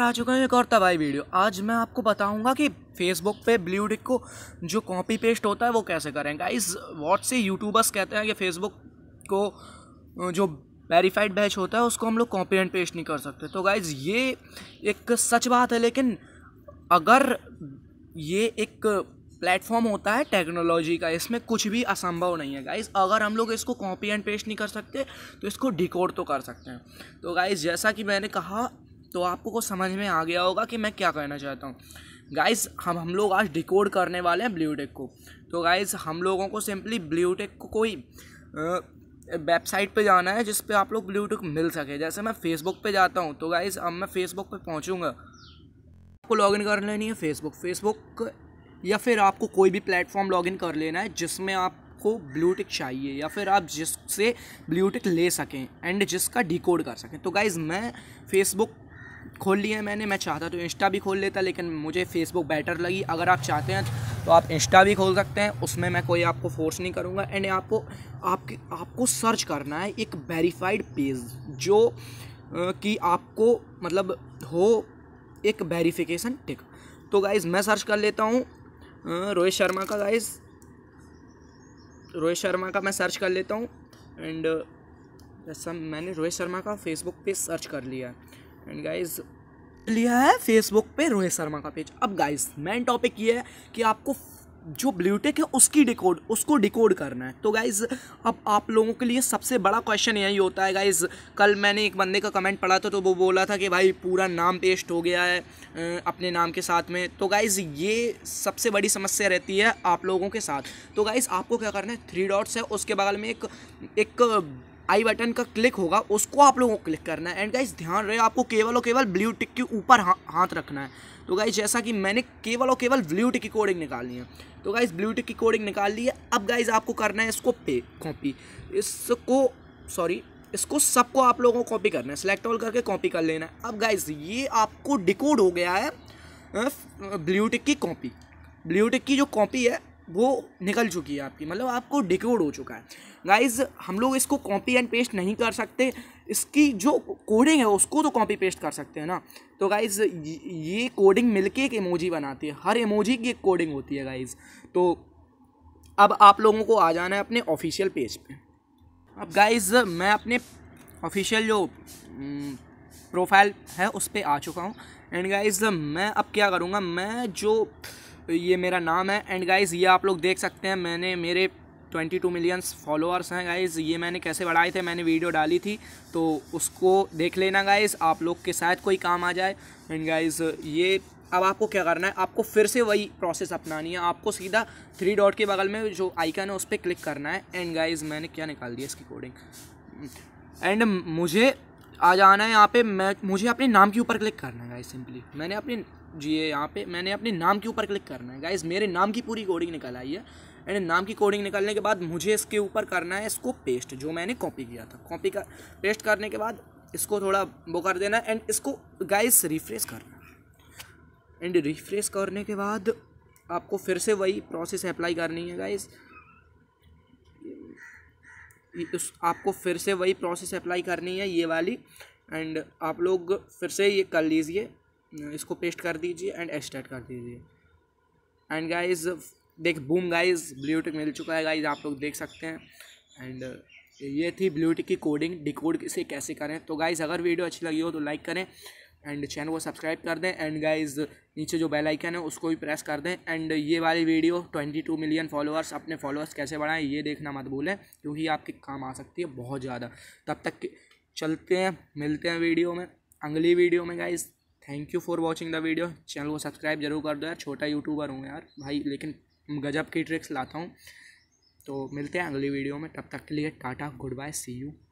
आ चुका है एक और तबाही वीडियो आज मैं आपको बताऊंगा कि फेसबुक पे ब्लू टिक को जो कॉपी पेस्ट होता है वो कैसे करें गाइज व्हाट से यूट्यूबर्स कहते हैं कि फेसबुक को जो वेरीफाइड बैच होता है उसको हम लोग कॉपी एंड पेस्ट नहीं कर सकते तो गाइज़ ये एक सच बात है लेकिन अगर ये एक प्लेटफॉर्म होता है टेक्नोलॉजी का इसमें कुछ भी असंभव नहीं है गाइज अगर हम लोग इसको कॉपी एंड पेस्ट नहीं कर सकते तो इसको डिकोड तो कर सकते हैं तो गाइज जैसा कि मैंने कहा तो आपको को समझ में आ गया होगा कि मैं क्या कहना चाहता हूँ गाइस हम हम लोग आज डिकोड करने वाले हैं ब्लूटेक को तो गाइस हम लोगों को सिंपली ब्लूटेक को कोई वेबसाइट पे जाना है जिस पे आप लोग ब्लूटूथ मिल सके जैसे मैं फेसबुक पे जाता हूँ तो गाइज़ अब मैं फेसबुक पे पहुँचूँगा आपको लॉगिन कर लेनी है फेसबुक फेसबुक या फिर आपको कोई भी प्लेटफॉर्म लॉगिन कर लेना है जिसमें आपको ब्लूटिक चाहिए या फिर आप जिससे ब्लूटिक ले सकें एंड जिसका डिकोड कर सकें तो गाइज़ मैं फेसबुक खोल लिया है मैंने मैं चाहता तो इंस्टा भी खोल लेता लेकिन मुझे फेसबुक बेटर लगी अगर आप चाहते हैं तो आप इंस्टा भी खोल सकते हैं उसमें मैं कोई आपको फोर्स नहीं करूँगा एंड आपको आपके आपको सर्च करना है एक वेरीफाइड पेज जो कि आपको मतलब हो एक वेरीफिकेशन टिक तो गाइज़ मैं सर्च कर लेता हूँ रोहित शर्मा का गाइज़ रोहित शर्मा का मैं सर्च कर लेता हूँ एंड ऐसा मैंने रोहित शर्मा का फेसबुक पे सर्च कर लिया एंड गाइज़ लिया है फेसबुक पे रोहित शर्मा का पेज अब गाइस मेन टॉपिक ये है कि आपको जो ब्लूटेक है उसकी डिकोड उसको डिकोड करना है तो गाइज अब आप लोगों के लिए सबसे बड़ा क्वेश्चन यही होता है गाइज कल मैंने एक बंदे का कमेंट पढ़ा था तो वो बोला था कि भाई पूरा नाम पेस्ट हो गया है अपने नाम के साथ में तो गाइज ये सबसे बड़ी समस्या रहती है आप लोगों के साथ तो गाइज आपको क्या करना है थ्री डॉट्स है उसके बगल में एक एक आई बटन का क्लिक होगा उसको आप लोगों को क्लिक करना है एंड गाइज ध्यान रहे आपको केवल और केवल ब्लू टिक के ऊपर हा, हाथ रखना है तो गाइज जैसा कि मैंने केवल और केवल ब्लू टिक की कोडिंग निकालनी है तो गाइज ब्लू टिक की कोडिंग निकाल ली है अब गाइज आपको करना है इसको पे कॉपी इसको सॉरी इसको सबको आप लोगों को कॉपी करना है सेलेक्ट ऑल करके कॉपी कर लेना है अब गाइज ये आपको डिकोड हो गया है ब्लू टिक की कॉपी ब्लू टिक की जो कॉपी है वो निकल चुकी है आपकी मतलब आपको डिकोड हो चुका है गाइज हम लोग इसको कॉपी एंड पेस्ट नहीं कर सकते इसकी जो कोडिंग है उसको तो कॉपी पेस्ट कर सकते हैं ना तो गाइज ये कोडिंग मिलके एक इमोजी बनाती है हर इमोजी की एक कोडिंग होती है गाइज तो अब आप लोगों को आ जाना है अपने ऑफिशियल पेज पे अब गाइज मैं अपने ऑफिशियल जो प्रोफाइल हम्म, है उस पर आ चुका हूँ एंड गाइज मैं अब क्या करूँगा मैं जो तो ये मेरा नाम है एंड गाइज़ ये आप लोग देख सकते हैं मैंने मेरे ट्वेंटी टू मिलियंस फॉलोअर्स हैं गाइज़ ये मैंने कैसे बढ़ाए थे मैंने वीडियो डाली थी तो उसको देख लेना गाइज़ आप लोग के साथ कोई काम आ जाए एंड गाइज़ ये अब आपको क्या करना है आपको फिर से वही प्रोसेस अपनानी है आपको सीधा थ्री डॉट के बगल में जो आइकन है उस पर क्लिक करना है एंड गाइज़ मैंने क्या निकाल दिया इसकी कोडिंग एंड मुझे आ जाना है यहाँ पे मैं मुझे अपने नाम के ऊपर क्लिक करना है गाइज सिंपली मैंने अपने जी ये यहाँ पे मैंने अपने नाम के ऊपर क्लिक करना है गाइज मेरे नाम की पूरी कोडिंग निकल आई है एंड नाम की कोडिंग निकलने के बाद मुझे इसके ऊपर करना है इसको पेस्ट जो मैंने कॉपी किया था कॉपी कर पेस्ट करने के बाद इसको थोड़ा वो कर देना एंड इसको गाइज रिफ्रेश करना एंड रिफ्रेश करने के बाद आपको फिर से वही प्रोसेस अप्लाई करनी है गाइज इस आपको फिर से वही प्रोसेस अप्लाई करनी है ये वाली एंड आप लोग फिर से ये कर लीजिए हम्म, इसको पेस्ट कर दीजिए एंड एक्सट्रैक्ट कर दीजिए एंड गाइज देख बूम गाइज ब्लूटिक मिल चुका है गाइज आप लोग देख सकते हैं एंड uh, ये थी ब्लूटिक की कोडिंग डिकोड से कैसे करें तो गाइज अगर वीडियो अच्छी लगी हो तो लाइक करें एंड चैनल को सब्सक्राइब कर दें एंड गाइज नीचे जो बेल आइकन है उसको भी प्रेस कर दें एंड ये वाली वीडियो 22 मिलियन फॉलोअर्स अपने फॉलोअर्स कैसे बढ़ाएं ये देखना मत भूलें क्योंकि आपके काम आ सकती है बहुत ज़्यादा तब तक चलते हैं मिलते हैं वीडियो में अगली वीडियो में guys thank you for watching the video channel को सब्सक्राइब जरूर कर दो यार छोटा यूट्यूबर हूँ यार भाई लेकिन गजब की ट्रिक्स लाता हूँ तो मिलते हैं अगली वीडियो में तब तक के लिए tata goodbye see you